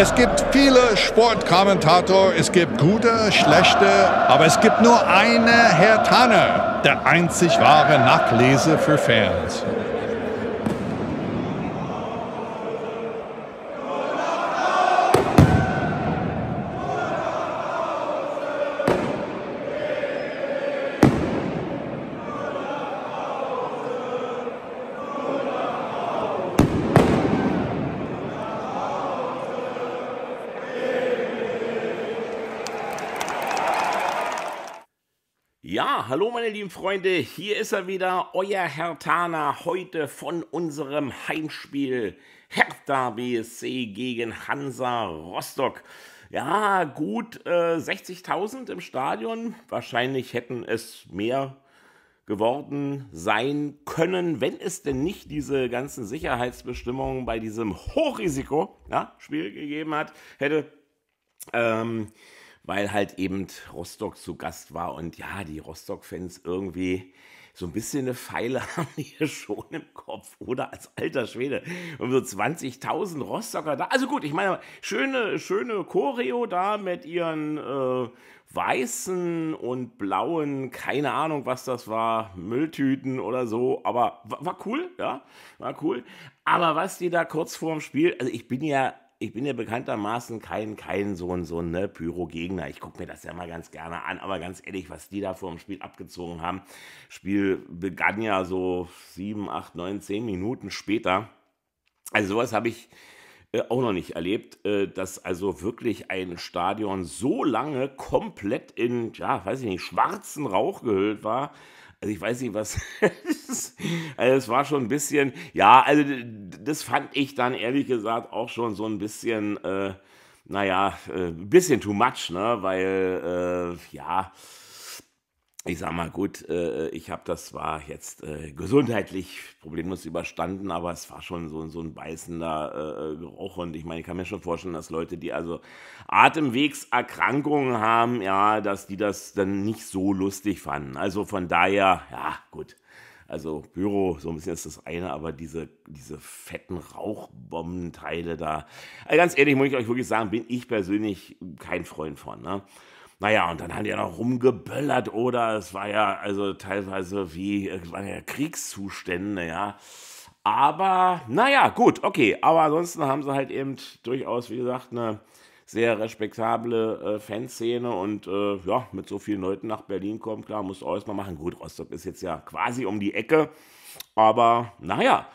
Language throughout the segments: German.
Es gibt viele Sportkommentatoren, es gibt gute, schlechte, aber es gibt nur eine Herr Tanner, der einzig wahre Nachlese für Fans. Ja, hallo meine lieben Freunde, hier ist er wieder, euer Herr Tana, heute von unserem Heimspiel Hertha BSC gegen Hansa Rostock. Ja, gut äh, 60.000 im Stadion, wahrscheinlich hätten es mehr geworden sein können, wenn es denn nicht diese ganzen Sicherheitsbestimmungen bei diesem Hochrisiko-Spiel ja, gegeben hat, hätte. Ähm, weil halt eben Rostock zu Gast war und ja, die Rostock-Fans irgendwie so ein bisschen eine Pfeile haben hier schon im Kopf, oder? Als alter Schwede. Und so 20.000 Rostocker da. Also gut, ich meine, schöne, schöne Choreo da mit ihren äh, weißen und blauen, keine Ahnung, was das war, Mülltüten oder so. Aber war, war cool, ja, war cool. Aber was die da kurz vorm Spiel, also ich bin ja ich bin ja bekanntermaßen kein, kein so ein, so ein ne, Pyro-Gegner. Ich gucke mir das ja mal ganz gerne an, aber ganz ehrlich, was die da vor dem Spiel abgezogen haben, Spiel begann ja so sieben, acht, neun, zehn Minuten später. Also sowas habe ich äh, auch noch nicht erlebt, äh, dass also wirklich ein Stadion so lange komplett in, ja, weiß ich nicht, schwarzen Rauch gehüllt war also ich weiß nicht, was. also es war schon ein bisschen, ja, also das fand ich dann ehrlich gesagt auch schon so ein bisschen, äh, naja, äh, ein äh, bisschen too much, ne? Weil, äh, ja ich sag mal, gut, äh, ich habe das zwar jetzt äh, gesundheitlich problemlos überstanden, aber es war schon so, so ein beißender äh, äh, Geruch. Und ich meine, ich kann mir schon vorstellen, dass Leute, die also Atemwegserkrankungen haben, ja, dass die das dann nicht so lustig fanden. Also von daher, ja, gut. Also Büro, so ein bisschen ist das eine, aber diese, diese fetten Rauchbombenteile da. Also ganz ehrlich, muss ich euch wirklich sagen, bin ich persönlich kein Freund von. Ne? Naja, und dann hat er noch rumgeböllert oder es war ja also teilweise wie äh, waren ja Kriegszustände, ja. Aber naja, gut, okay. Aber ansonsten haben sie halt eben durchaus, wie gesagt, eine sehr respektable äh, Fanszene und äh, ja, mit so vielen Leuten nach Berlin kommen, klar, musst du auch erstmal machen. Gut, Rostock ist jetzt ja quasi um die Ecke, aber naja,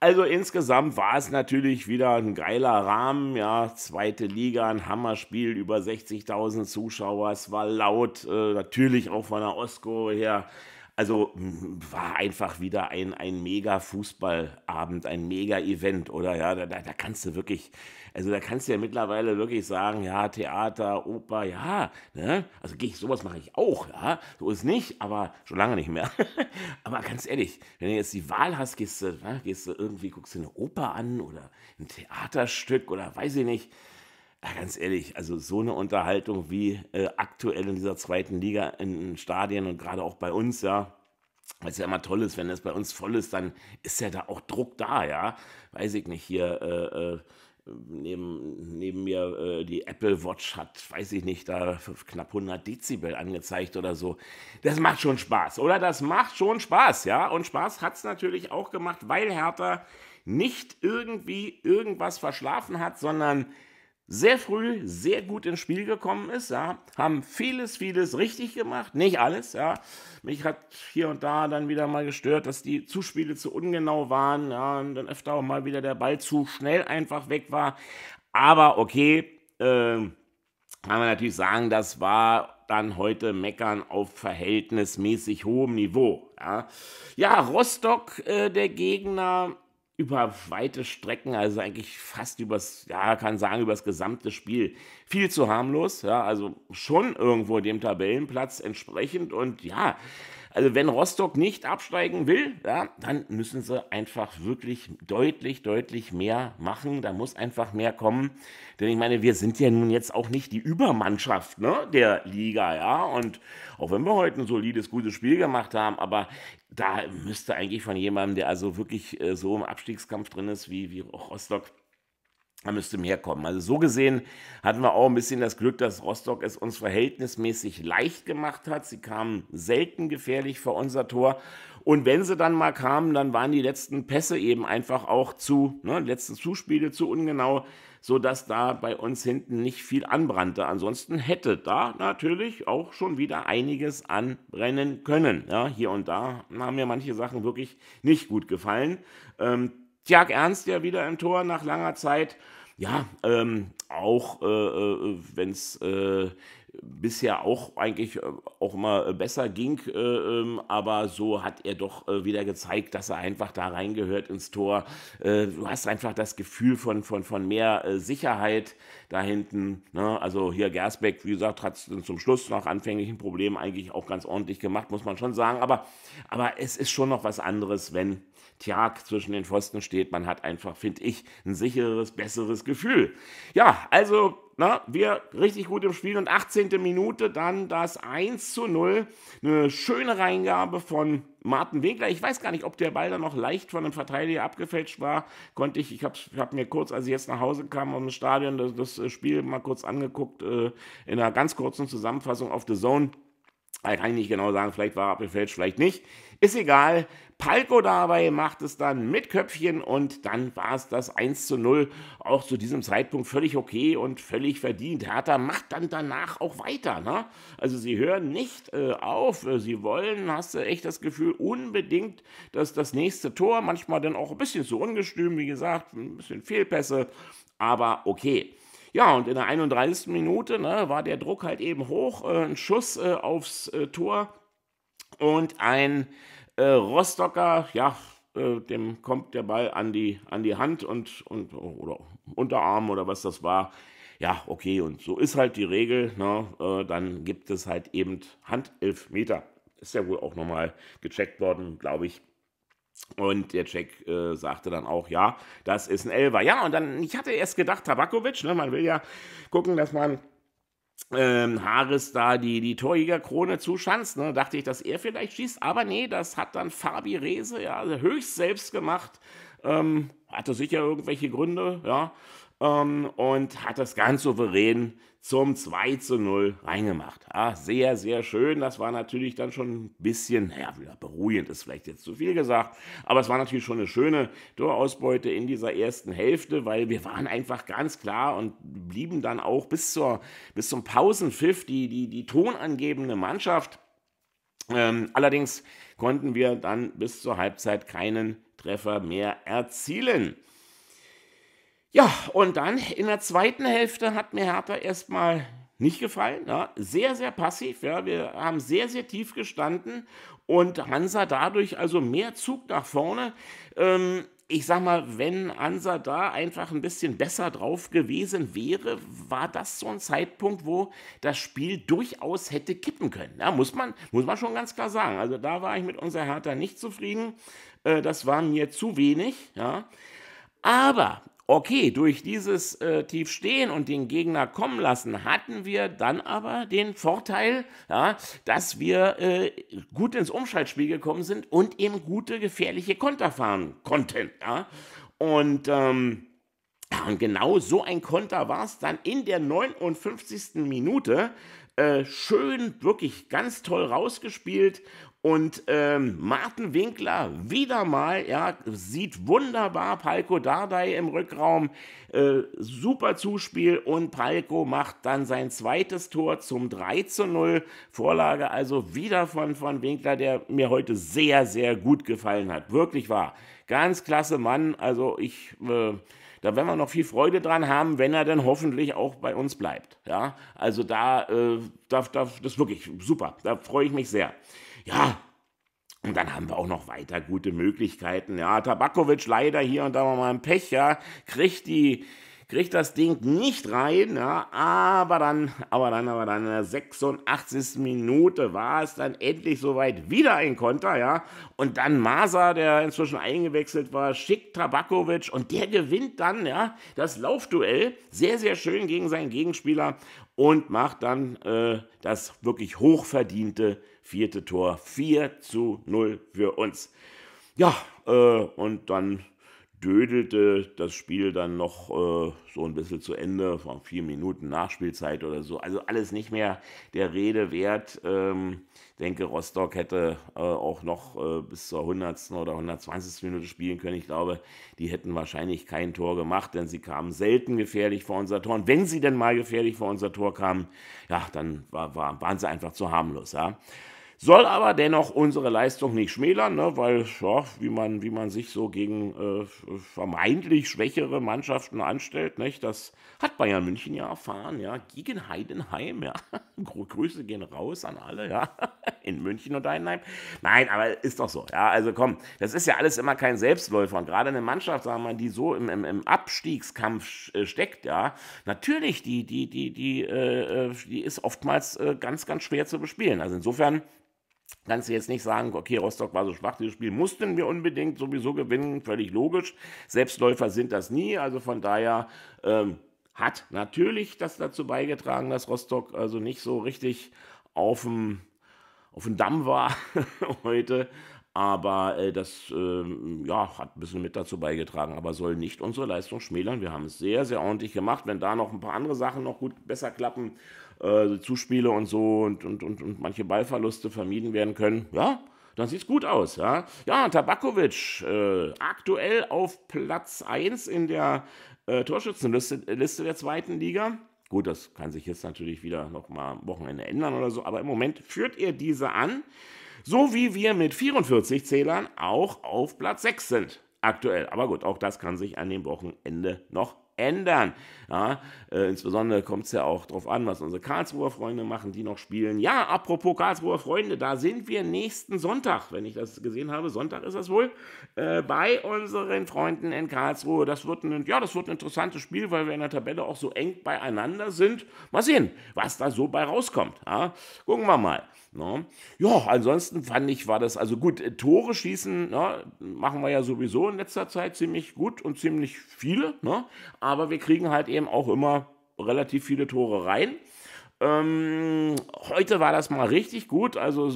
also insgesamt war es natürlich wieder ein geiler Rahmen. Ja, zweite Liga, ein Hammerspiel, über 60.000 Zuschauer. Es war laut, äh, natürlich auch von der Ostkurve her. Also war einfach wieder ein, ein mega Fußballabend, ein mega Event, oder? Ja, da, da, kannst du wirklich, also da kannst du ja mittlerweile wirklich sagen, ja, Theater, Oper, ja, ne? Also gehe ich, sowas mache ich auch, ja. So ist nicht, aber schon lange nicht mehr. aber ganz ehrlich, wenn du jetzt die Wahl hast, gehst du, ne, gehst du irgendwie, guckst du eine Oper an oder ein Theaterstück oder weiß ich nicht ja, ganz ehrlich, also so eine Unterhaltung wie äh, aktuell in dieser zweiten Liga in Stadien und gerade auch bei uns, ja, weil es ja immer toll ist, wenn es bei uns voll ist, dann ist ja da auch Druck da, ja. Weiß ich nicht, hier äh, äh neben, neben mir äh, die Apple Watch hat, weiß ich nicht, da knapp 100 Dezibel angezeigt oder so. Das macht schon Spaß, oder? Das macht schon Spaß, ja. Und Spaß hat es natürlich auch gemacht, weil Hertha nicht irgendwie irgendwas verschlafen hat, sondern sehr früh sehr gut ins Spiel gekommen ist, ja, haben vieles, vieles richtig gemacht, nicht alles, ja. Mich hat hier und da dann wieder mal gestört, dass die Zuspiele zu ungenau waren, ja, und dann öfter auch mal wieder der Ball zu schnell einfach weg war. Aber okay, äh, kann man natürlich sagen, das war dann heute meckern auf verhältnismäßig hohem Niveau. Ja, ja Rostock, äh, der Gegner, über weite Strecken, also eigentlich fast übers, ja, kann sagen, übers gesamte Spiel. Viel zu harmlos, ja, also schon irgendwo dem Tabellenplatz entsprechend und ja, also wenn Rostock nicht absteigen will, ja, dann müssen sie einfach wirklich deutlich, deutlich mehr machen. Da muss einfach mehr kommen. Denn ich meine, wir sind ja nun jetzt auch nicht die Übermannschaft ne, der Liga, ja. Und auch wenn wir heute ein solides, gutes Spiel gemacht haben, aber da müsste eigentlich von jemandem, der also wirklich äh, so im Abstiegskampf drin ist, wie, wie Rostock, da müsste mehr kommen. Also so gesehen hatten wir auch ein bisschen das Glück, dass Rostock es uns verhältnismäßig leicht gemacht hat. Sie kamen selten gefährlich vor unser Tor. Und wenn sie dann mal kamen, dann waren die letzten Pässe eben einfach auch zu, ne, letzten Zuspiele zu ungenau, sodass da bei uns hinten nicht viel anbrannte. Ansonsten hätte da natürlich auch schon wieder einiges anbrennen können. Ja, hier und da haben mir manche Sachen wirklich nicht gut gefallen. Ähm, Tjag Ernst ja wieder im Tor nach langer Zeit. Ja, ähm, auch äh, wenn es äh, bisher auch eigentlich äh, auch immer äh, besser ging, äh, ähm, aber so hat er doch wieder gezeigt, dass er einfach da reingehört ins Tor. Du hast einfach das Gefühl von, von, von mehr Sicherheit da hinten. Ne? Also hier Gersbeck, wie gesagt, hat es zum Schluss nach anfänglichen Problemen eigentlich auch ganz ordentlich gemacht, muss man schon sagen. Aber, aber es ist schon noch was anderes, wenn Tjag zwischen den Pfosten steht. Man hat einfach, finde ich, ein sicheres, besseres Gefühl. Ja, also na, wir richtig gut im Spiel und 18. Minute dann das 1 zu 0. Eine schöne Reingabe von Martin Winkler. Ich weiß gar nicht, ob der Ball dann noch leicht von einem Verteidiger abgefälscht war. Konnte ich, ich habe hab mir kurz, als ich jetzt nach Hause kam aus dem Stadion, das, das Spiel mal kurz angeguckt, äh, in einer ganz kurzen Zusammenfassung auf The Zone. Da kann ich nicht genau sagen, vielleicht war er abgefälscht, vielleicht nicht. Ist egal. Palko dabei macht es dann mit Köpfchen und dann war es das 1 zu 0 auch zu diesem Zeitpunkt völlig okay und völlig verdient. Hertha macht dann danach auch weiter. Ne? Also sie hören nicht äh, auf, sie wollen, hast du echt das Gefühl, unbedingt, dass das nächste Tor manchmal dann auch ein bisschen zu ungestüm, wie gesagt, ein bisschen Fehlpässe, aber okay. Ja, und in der 31. Minute ne, war der Druck halt eben hoch, äh, ein Schuss äh, aufs äh, Tor und ein äh, Rostocker, ja, äh, dem kommt der Ball an die, an die Hand und, und oder Unterarm oder was das war. Ja, okay, und so ist halt die Regel. Ne, äh, dann gibt es halt eben Handelfmeter. Ist ja wohl auch nochmal gecheckt worden, glaube ich. Und der Check äh, sagte dann auch, ja, das ist ein Elver. Ja, und dann, ich hatte erst gedacht, Tabakovic, ne, man will ja gucken, dass man ähm, Harris da die, die Torjägerkrone zuschanzt. Ne? Dachte ich, dass er vielleicht schießt, aber nee, das hat dann Fabi Rehse ja höchst selbst gemacht. Ähm, hatte sicher irgendwelche Gründe, ja ähm, und hat das ganz souverän zum 2 zu 0 reingemacht. Ah, sehr, sehr schön. Das war natürlich dann schon ein bisschen, naja, wieder beruhigend ist vielleicht jetzt zu viel gesagt, aber es war natürlich schon eine schöne Torausbeute in dieser ersten Hälfte, weil wir waren einfach ganz klar und blieben dann auch bis, zur, bis zum Pausenpfiff die, die, die tonangebende Mannschaft. Ähm, allerdings konnten wir dann bis zur Halbzeit keinen Treffer mehr erzielen. Ja, und dann in der zweiten Hälfte hat mir Hertha erstmal nicht gefallen. Ja. Sehr, sehr passiv. Ja. Wir haben sehr, sehr tief gestanden und Hansa dadurch also mehr Zug nach vorne. Ähm, ich sag mal, wenn Hansa da einfach ein bisschen besser drauf gewesen wäre, war das so ein Zeitpunkt, wo das Spiel durchaus hätte kippen können. Ja, muss, man, muss man schon ganz klar sagen. Also da war ich mit unserer Hertha nicht zufrieden. Äh, das war mir zu wenig. Ja. Aber Okay, durch dieses äh, Tiefstehen und den Gegner kommen lassen hatten wir dann aber den Vorteil, ja, dass wir äh, gut ins Umschaltspiel gekommen sind und eben gute, gefährliche Konter fahren konnten. Ja. Und, ähm, und genau so ein Konter war es dann in der 59. Minute. Äh, schön, wirklich ganz toll rausgespielt und ähm, Martin Winkler wieder mal, ja, sieht wunderbar Palko Dardai im Rückraum, äh, super Zuspiel und Palko macht dann sein zweites Tor zum 3 zu 0. Vorlage also wieder von, von Winkler, der mir heute sehr, sehr gut gefallen hat. Wirklich wahr. Ganz klasse Mann. Also ich. Äh, da werden wir noch viel Freude dran haben, wenn er dann hoffentlich auch bei uns bleibt. Ja, also da, äh, da, da das ist wirklich super. Da freue ich mich sehr. Ja, und dann haben wir auch noch weiter gute Möglichkeiten. Ja, Tabakovic leider hier und da mal ein Pech, ja, kriegt die kriegt das Ding nicht rein, ja, aber dann, aber dann, aber dann, in der 86. Minute war es dann endlich soweit, wieder ein Konter, ja, und dann Masa, der inzwischen eingewechselt war, schickt Tabakovic und der gewinnt dann, ja, das Laufduell, sehr, sehr schön gegen seinen Gegenspieler und macht dann äh, das wirklich hochverdiente vierte Tor 4 zu 0 für uns. Ja, äh, und dann dödelte das Spiel dann noch äh, so ein bisschen zu Ende, von vier Minuten Nachspielzeit oder so. Also alles nicht mehr der Rede wert. Ähm, denke, Rostock hätte äh, auch noch äh, bis zur 100. oder 120. Minute spielen können. Ich glaube, die hätten wahrscheinlich kein Tor gemacht, denn sie kamen selten gefährlich vor unser Tor. Und wenn sie denn mal gefährlich vor unser Tor kamen, ja, dann war, war, waren sie einfach zu harmlos. Ja? Soll aber dennoch unsere Leistung nicht schmälern, ne? weil ja, wie, man, wie man sich so gegen äh, vermeintlich schwächere Mannschaften anstellt, nicht? das hat Bayern München ja erfahren, ja, gegen Heidenheim, ja. Grüße gehen raus an alle, ja, in München und Heidenheim. Nein, aber ist doch so, ja, also komm, das ist ja alles immer kein Selbstläufer und gerade eine Mannschaft, sagen wir mal, die so im, im, im Abstiegskampf äh, steckt, ja, natürlich, die, die, die, die, äh, äh, die ist oftmals äh, ganz, ganz schwer zu bespielen. Also insofern, kannst du jetzt nicht sagen, okay, Rostock war so schwach, dieses Spiel mussten wir unbedingt sowieso gewinnen, völlig logisch. Selbstläufer sind das nie, also von daher ähm, hat natürlich das dazu beigetragen, dass Rostock also nicht so richtig auf dem, auf dem Damm war heute. Aber äh, das ähm, ja, hat ein bisschen mit dazu beigetragen, aber soll nicht unsere Leistung schmälern. Wir haben es sehr, sehr ordentlich gemacht. Wenn da noch ein paar andere Sachen noch gut besser klappen, äh, Zuspiele und so und, und, und, und manche Ballverluste vermieden werden können, ja, dann sieht es gut aus. Ja, ja Tabakovic äh, aktuell auf Platz 1 in der äh, Torschützenliste Liste der zweiten Liga. Gut, das kann sich jetzt natürlich wieder nochmal am Wochenende ändern oder so, aber im Moment führt er diese an, so wie wir mit 44 Zählern auch auf Platz 6 sind aktuell. Aber gut, auch das kann sich an dem Wochenende noch ändern. Ja, äh, insbesondere kommt es ja auch darauf an, was unsere Karlsruher Freunde machen, die noch spielen. Ja, apropos Karlsruher Freunde, da sind wir nächsten Sonntag, wenn ich das gesehen habe. Sonntag ist das wohl, äh, bei unseren Freunden in Karlsruhe. Das wird, ein, ja, das wird ein interessantes Spiel, weil wir in der Tabelle auch so eng beieinander sind. Mal sehen, was da so bei rauskommt. Ja, gucken wir mal. No. Ne? Ja, ansonsten fand ich, war das also gut. Äh, Tore schießen no, ne, machen wir ja sowieso in letzter Zeit ziemlich gut und ziemlich viele. No. Ne? aber wir kriegen halt eben auch immer relativ viele Tore rein. Ähm, heute war das mal richtig gut. Also,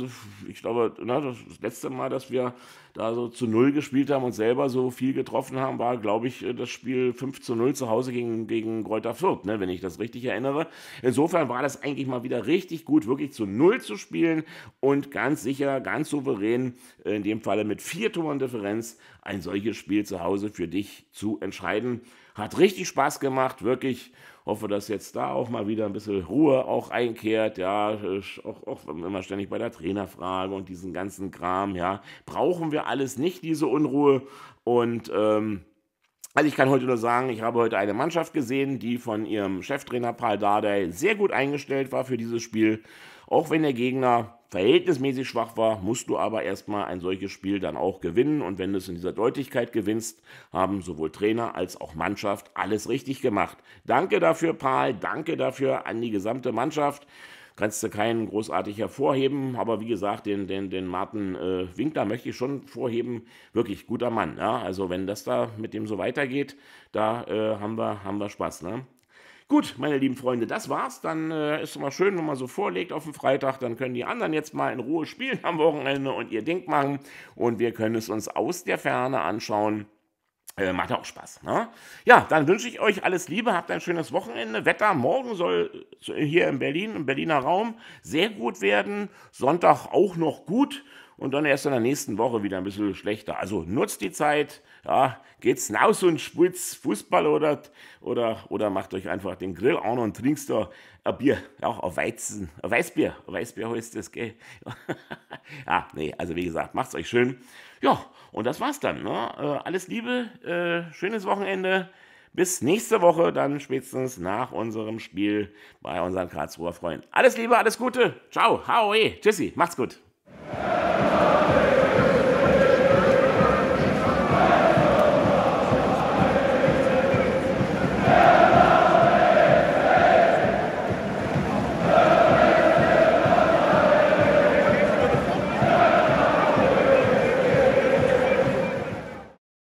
ich glaube, na, ne, das letzte Mal, dass wir da so zu Null gespielt haben und selber so viel getroffen haben, war, glaube ich, das Spiel 5 zu 0 zu Hause gegen, gegen Greuther Fürth, ne, wenn ich das richtig erinnere. Insofern war das eigentlich mal wieder richtig gut, wirklich zu Null zu spielen und ganz sicher, ganz souverän, in dem Falle mit vier Toren Differenz, ein solches Spiel zu Hause für dich zu entscheiden. Hat richtig Spaß gemacht, wirklich. Hoffe, dass jetzt da auch mal wieder ein bisschen Ruhe auch einkehrt, ja, auch, auch immer ständig bei der Trainerfrage und diesen ganzen Kram, ja. Brauchen wir alles nicht, diese Unruhe und, ähm, also ich kann heute nur sagen, ich habe heute eine Mannschaft gesehen, die von ihrem Cheftrainer Paul Dardai sehr gut eingestellt war für dieses Spiel, auch wenn der Gegner verhältnismäßig schwach war, musst du aber erstmal ein solches Spiel dann auch gewinnen. Und wenn du es in dieser Deutlichkeit gewinnst, haben sowohl Trainer als auch Mannschaft alles richtig gemacht. Danke dafür, Paul. Danke dafür an die gesamte Mannschaft. Kannst du keinen großartig hervorheben, aber wie gesagt, den, den, den Martin äh, Winkler möchte ich schon vorheben. Wirklich guter Mann. Ja? Also, wenn das da mit dem so weitergeht, da äh, haben, wir, haben wir Spaß. Ne? Gut, meine lieben Freunde, das war's. Dann äh, ist es mal schön, wenn man so vorlegt auf dem Freitag. Dann können die anderen jetzt mal in Ruhe spielen am Wochenende und ihr Ding machen. Und wir können es uns aus der Ferne anschauen. Äh, macht auch Spaß. Ne? Ja, dann wünsche ich euch alles Liebe, habt ein schönes Wochenende. Wetter morgen soll äh, hier in Berlin, im Berliner Raum, sehr gut werden. Sonntag auch noch gut und dann erst in der nächsten Woche wieder ein bisschen schlechter. Also nutzt die Zeit, ja, geht's raus und spielt Fußball oder, oder, oder macht euch einfach den Grill an und trinkst da ein Bier, auch ein Weizen, ein Weißbier, ein Weißbier heißt das, gell? ja, ah, nee, also wie gesagt, macht's euch schön. Ja, und das war's dann. Ne? Äh, alles Liebe, äh, schönes Wochenende. Bis nächste Woche, dann spätestens nach unserem Spiel bei unseren Karlsruher Freunden. Alles Liebe, alles Gute. Ciao, hau, tschüssi, macht's gut.